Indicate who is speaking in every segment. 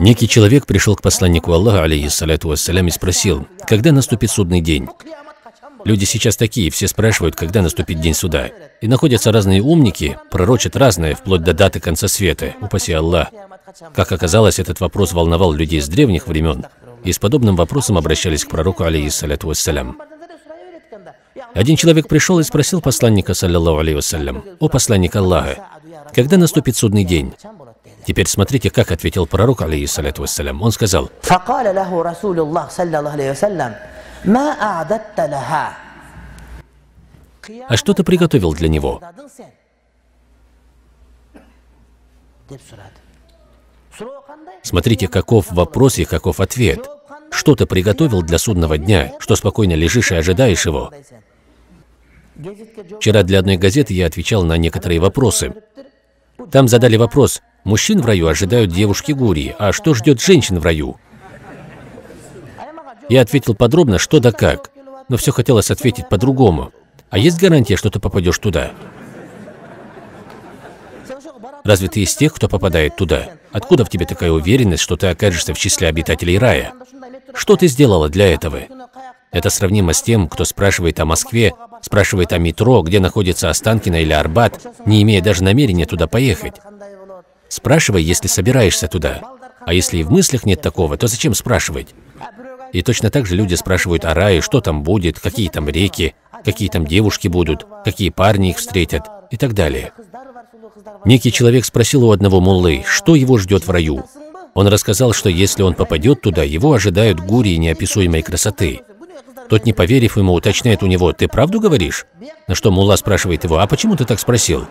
Speaker 1: Некий человек пришел к посланнику Аллаха, алейхиссалату вассалям, и спросил, когда наступит судный день? Люди сейчас такие, все спрашивают, когда наступит день суда. И находятся разные умники, пророчат разное, вплоть до даты конца света, упаси Аллах. Как оказалось, этот вопрос волновал людей с древних времен, и с подобным вопросом обращались к пророку, алейхиссалату вассалям. Один человек пришел и спросил посланника, саллиллаху алейхи вассалям, «О посланник Аллаха, когда наступит судный день?» Теперь смотрите, как ответил пророк, алейхиссалату вассалям. Он сказал, а что ты приготовил для него? Смотрите, каков вопрос и каков ответ. Что ты приготовил для судного дня, что спокойно лежишь и ожидаешь его? Вчера для одной газеты я отвечал на некоторые вопросы. Там задали вопрос, Мужчин в раю ожидают девушки-гури, а что ждет женщин в раю? Я ответил подробно, что да как, но все хотелось ответить по-другому. А есть гарантия, что ты попадешь туда? Разве ты из тех, кто попадает туда? Откуда в тебе такая уверенность, что ты окажешься в числе обитателей рая? Что ты сделала для этого? Это сравнимо с тем, кто спрашивает о Москве, спрашивает о метро, где находится Останкино или Арбат, не имея даже намерения туда поехать. Спрашивай, если собираешься туда. А если и в мыслях нет такого, то зачем спрашивать? И точно так же люди спрашивают о рае, что там будет, какие там реки, какие там девушки будут, какие парни их встретят и так далее. Некий человек спросил у одного муллы, что его ждет в раю. Он рассказал, что если он попадет туда, его ожидают гурии неописуемой красоты. Тот, не поверив ему, уточняет у него, «Ты правду говоришь?» На что мулла спрашивает его, «А почему ты так спросил?»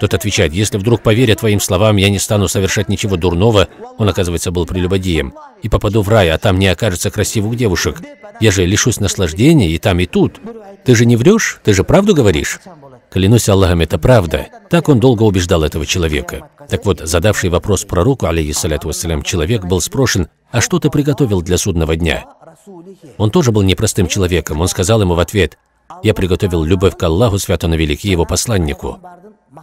Speaker 1: Тот отвечает, если вдруг поверят твоим словам, я не стану совершать ничего дурного, он, оказывается, был прелюбодеем, и попаду в рай, а там не окажется красивых девушек. Я же лишусь наслаждения и там, и тут. Ты же не врешь? Ты же правду говоришь? Клянусь Аллахом, это правда. Так он долго убеждал этого человека. Так вот, задавший вопрос пророку, алейхиссаляту вассалям, человек был спрошен, а что ты приготовил для судного дня? Он тоже был непростым человеком. Он сказал ему в ответ, «Я приготовил любовь к Аллаху, святому великий, его посланнику».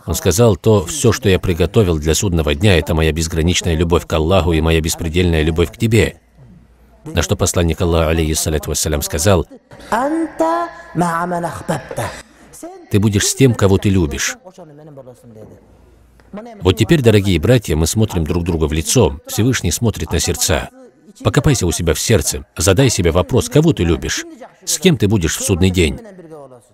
Speaker 1: Он сказал, то все, что я приготовил для судного дня, это моя безграничная любовь к Аллаху и моя беспредельная любовь к тебе. На что посланник Аллаха, алейхиссалату вассалям, сказал, ты будешь с тем, кого ты любишь. Вот теперь, дорогие братья, мы смотрим друг друга в лицо, Всевышний смотрит на сердца. Покопайся у себя в сердце, задай себе вопрос, кого ты любишь, с кем ты будешь в судный день.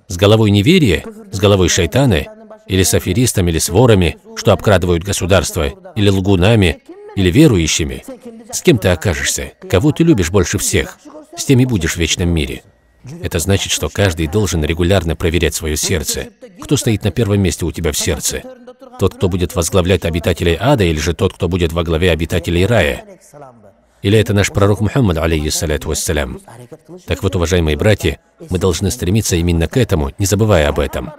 Speaker 1: С головой неверия, с головой шайтана или с аферистами, или с ворами, что обкрадывают государство, или лгунами, или верующими. С кем ты окажешься? Кого ты любишь больше всех? С теми будешь в вечном мире. Это значит, что каждый должен регулярно проверять свое сердце. Кто стоит на первом месте у тебя в сердце? Тот, кто будет возглавлять обитателей ада, или же тот, кто будет во главе обитателей рая? Или это наш пророк Мухаммад, алейхиссалату вассалям? Так вот, уважаемые братья, мы должны стремиться именно к этому, не забывая об этом.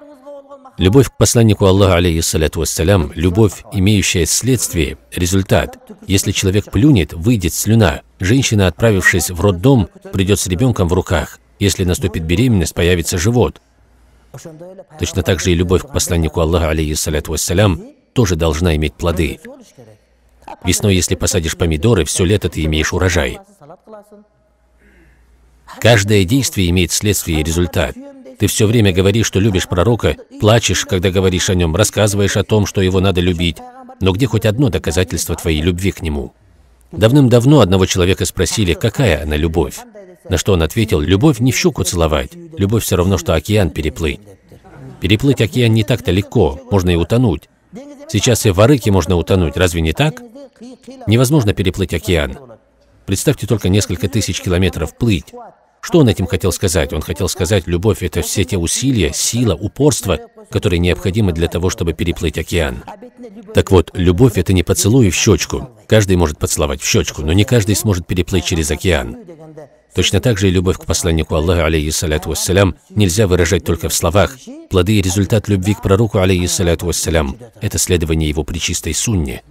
Speaker 1: Любовь к посланнику Аллаха, алейхиссалату вассалям, любовь, имеющая следствие, результат. Если человек плюнет, выйдет слюна. Женщина, отправившись в роддом, придет с ребенком в руках. Если наступит беременность, появится живот. Точно так же и любовь к посланнику Аллаха, алейхиссалату вассалям, тоже должна иметь плоды. Весной, если посадишь помидоры, все лето ты имеешь урожай. Каждое действие имеет следствие и результат. Ты все время говоришь, что любишь пророка, плачешь, когда говоришь о нем, рассказываешь о том, что его надо любить. Но где хоть одно доказательство твоей любви к нему? Давным-давно одного человека спросили, какая она любовь. На что он ответил, любовь не в щуку целовать, любовь все равно, что океан переплыть. Переплыть океан не так-то легко, можно и утонуть. Сейчас и в Арыке можно утонуть, разве не так? Невозможно переплыть океан. Представьте только несколько тысяч километров плыть. Что он этим хотел сказать? Он хотел сказать, любовь – это все те усилия, сила, упорство, которые необходимы для того, чтобы переплыть океан. Так вот, любовь – это не поцелуй в щечку. Каждый может поцеловать в щечку, но не каждый сможет переплыть через океан. Точно так же и любовь к посланнику Аллаха, алейхиссаляту вассалям, нельзя выражать только в словах. Плоды и результат любви к пророку, алейхиссаляту вассалям, это следование его причистой сунне.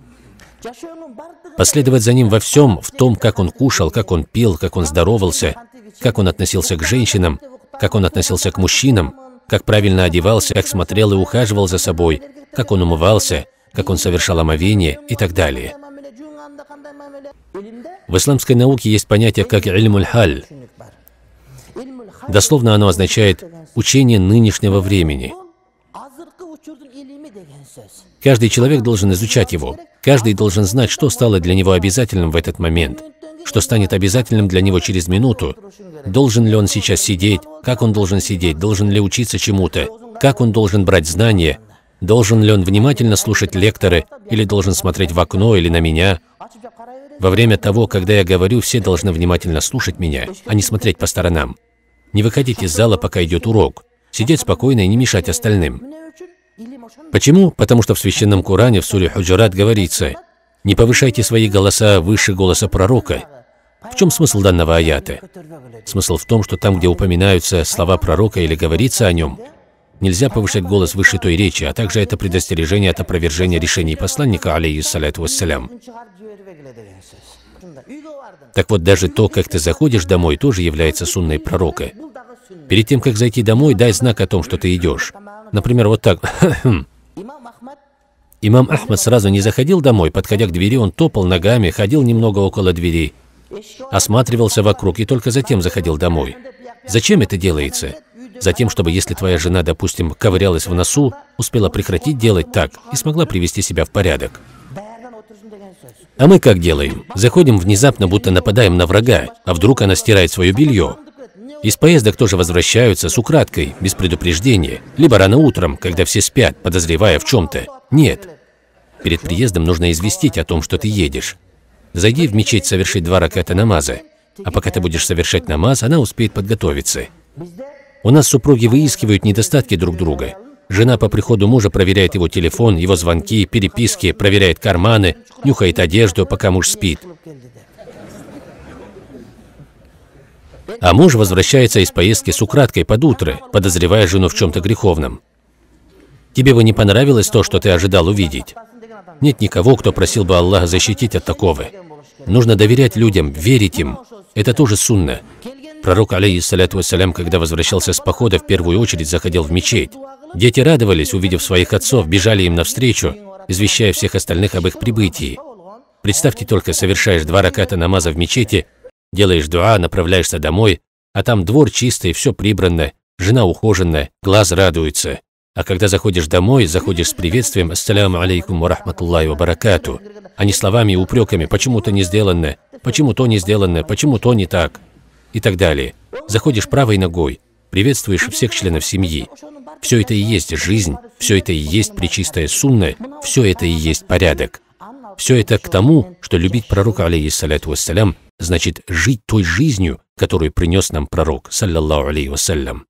Speaker 1: Последовать за ним во всем, в том, как он кушал, как он пил, как он здоровался, как он относился к женщинам, как он относился к мужчинам, как правильно одевался, как смотрел и ухаживал за собой, как он умывался, как он совершал омовение и так далее. В исламской науке есть понятие как «ильмуль-халь». Дословно оно означает «учение нынешнего времени». Каждый человек должен изучать его, каждый должен знать, что стало для него обязательным в этот момент – что станет обязательным для него через минуту. Должен ли он сейчас сидеть? Как он должен сидеть? Должен ли учиться чему-то? Как он должен брать знания? Должен ли он внимательно слушать лекторы? Или должен смотреть в окно или на меня? Во время того, когда я говорю, все должны внимательно слушать меня, а не смотреть по сторонам. Не выходить из зала, пока идет урок. Сидеть спокойно и не мешать остальным. Почему? Потому что в Священном Коране, в Суре Худжарат говорится, «Не повышайте свои голоса выше голоса пророка, в чем смысл данного аята? Смысл в том, что там, где упоминаются слова пророка или говорится о нем, нельзя повышать голос выше той речи, а также это предостережение от опровержения решений посланника, алейхиссалату вассалям. Так вот, даже то, как ты заходишь домой, тоже является сунной пророка. Перед тем, как зайти домой, дай знак о том, что ты идешь. Например, вот так. Имам Ахмад сразу не заходил домой, подходя к двери, он топал ногами, ходил немного около двери осматривался вокруг и только затем заходил домой. Зачем это делается? Затем, чтобы если твоя жена, допустим, ковырялась в носу, успела прекратить делать так и смогла привести себя в порядок. А мы как делаем? Заходим внезапно, будто нападаем на врага, а вдруг она стирает свое белье. Из поездок тоже возвращаются с украдкой, без предупреждения, либо рано утром, когда все спят, подозревая в чем-то. Нет. Перед приездом нужно известить о том, что ты едешь. Зайди в мечеть совершить два раката намаза, а пока ты будешь совершать намаз, она успеет подготовиться. У нас супруги выискивают недостатки друг друга. Жена по приходу мужа проверяет его телефон, его звонки, переписки, проверяет карманы, нюхает одежду, пока муж спит. А муж возвращается из поездки с украдкой под утро, подозревая жену в чем-то греховном. Тебе бы не понравилось то, что ты ожидал увидеть? Нет никого, кто просил бы Аллаха защитить от такого. Нужно доверять людям, верить им. Это тоже сунна. Пророк, алейхиссалату вассалям, когда возвращался с похода, в первую очередь заходил в мечеть. Дети радовались, увидев своих отцов, бежали им навстречу, извещая всех остальных об их прибытии. Представьте только, совершаешь два раката намаза в мечети, делаешь дуа, направляешься домой, а там двор чистый, все прибрано, жена ухоженная, глаз радуется. А когда заходишь домой, заходишь с приветствием «Ассаляму алейкум ва рахматуллахи баракату» а не словами и упреками, почему то не сделано, почему то не сделано, почему то не так и так далее. Заходишь правой ногой, приветствуешь всех членов семьи. Все это и есть жизнь, все это и есть причистая сунна, все это и есть порядок. Все это к тому, что любить пророка, алейхиссаляту вассалям, значит жить той жизнью, которую принес нам пророк, саллаллаху алейхи вассалям.